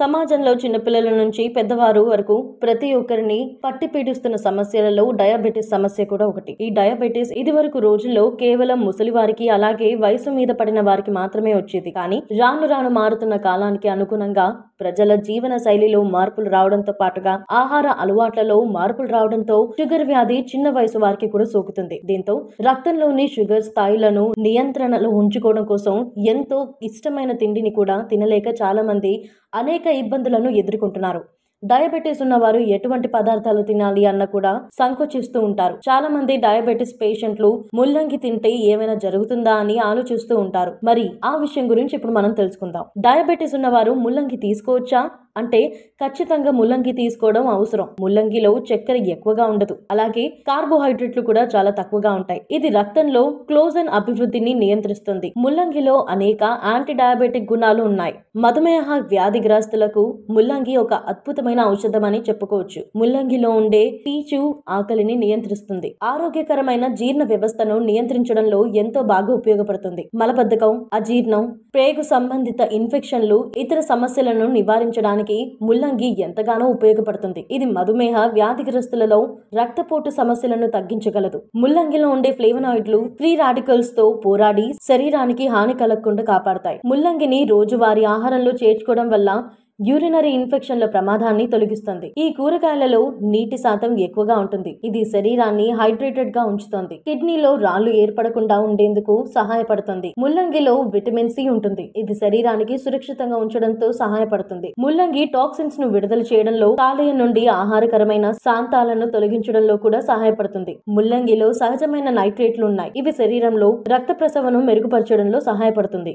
సమాజంలో చిన్నపిల్లల నుంచి పెద్దవారు వరకు ప్రతి ఒక్కరిని పట్టి పీడిస్తున్న సమస్యలలో డయాబెటీస్ సమస్య కూడా ఒకటి ఈ డయాబెటీస్ ఇది వరకు రోజుల్లో కేవలం ముసలి వారికి అలాగే వయసు మీద పడిన వారికి మాత్రమే వచ్చేది కానీ రాను రాను మారుతున్న కాలానికి అనుగుణంగా ప్రజల జీవన శైలిలో మార్పులు రావడంతో పాటుగా ఆహార అలవాట్లలో మార్పులు రావడంతో షుగర్ వ్యాధి చిన్న వయసు వారికి కూడా సోకుతుంది దీంతో రక్తంలోని షుగర్ స్థాయిలను నియంత్రణలో ఉంచుకోవడం కోసం ఎంతో ఇష్టమైన తిండిని కూడా తినలేక చాలా మంది అనేక ఇబ్బందులను ఎదుర్కొంటున్నారు డయాబెటీస్ ఉన్నవారు ఎటువంటి పదార్థాలు తినాలి అన్న కూడా సంకోచిస్తూ ఉంటారు చాలా మంది డయాబెటీస్ పేషెంట్లు ముల్లంగి తింటే ఏమైనా జరుగుతుందా అని ఆలోచిస్తూ ఉంటారు మరి ఆ విషయం గురించి ఇప్పుడు మనం తెలుసుకుందాం డయాబెటీస్ ఉన్నవారు ముల్లంగి తీసుకోవచ్చా అంటే ఖచ్చితంగా ముల్లంగి తీసుకోవడం అవసరం ముల్లంగిలో చక్కెర ఎక్కువగా ఉండదు అలాగే కార్బోహైడ్రేట్లు కూడా చాలా తక్కువగా ఉంటాయి ఇది రక్తంలో క్లోజన్ అభివృద్ధిని నియంత్రిస్తుంది ముల్లంగిలో అనేక యాంటీ డయాబెటిక్ గుణాలు ఉన్నాయి మధుమేహ వ్యాధిగ్రస్తులకు ముల్లంగి ఒక అద్భుతమైన ఔషధం అని చెప్పుకోవచ్చు ముల్లంగిలో ఉండే పీచు ఆకలిని నియంత్రిస్తుంది ఆరోగ్యకరమైన జీర్ణ వ్యవస్థను నియంత్రించడంలో ఎంతో బాగా ఉపయోగపడుతుంది మలబద్ధకం అజీర్ణం ప్రేగు సంబంధిత ఇన్ఫెక్షన్లు ఇతర సమస్యలను నివారించడానికి తగ్గించడానికి ముల్లంగి ఎంతగానో ఉపయోగపడుతుంది ఇది మధుమేహ వ్యాధిగ్రస్తులలో రక్తపోటు సమస్యలను తగ్గించగలదు ముల్లంగిలో ఉండే ఫ్లేవనాయిడ్లు ఫ్రీ రాడికల్స్ తో పోరాడి శరీరానికి హాని కలగకుండా కాపాడతాయి ముల్లంగిని రోజువారీ ఆహారంలో చేర్చుకోవడం వల్ల యూరినరీ ఇన్ఫెక్షన్ల ప్రమాదాన్ని తొలగిస్తుంది ఈ కూరగాయలలో నీటి శాతం ఎక్కువగా ఉంటుంది ఇది శరీరాన్ని హైడ్రేటెడ్ గా ఉంచుతుంది కిడ్నీలో రాళ్లు ఏర్పడకుండా ఉండేందుకు సహాయపడుతుంది ముల్లంగిలో విటమిన్ సి ఉంటుంది ఇది శరీరానికి సురక్షితంగా ఉంచడంతో సహాయపడుతుంది ముల్లంగి టాక్సిన్స్ ను విడుదల చేయడంలో కాలేయం నుండి ఆహారకరమైన శాంతాలను తొలగించడంలో కూడా సహాయపడుతుంది ముల్లంగిలో సహజమైన నైట్రేట్లు ఉన్నాయి ఇవి శరీరంలో రక్త ప్రసవను మెరుగుపరచడంలో సహాయపడుతుంది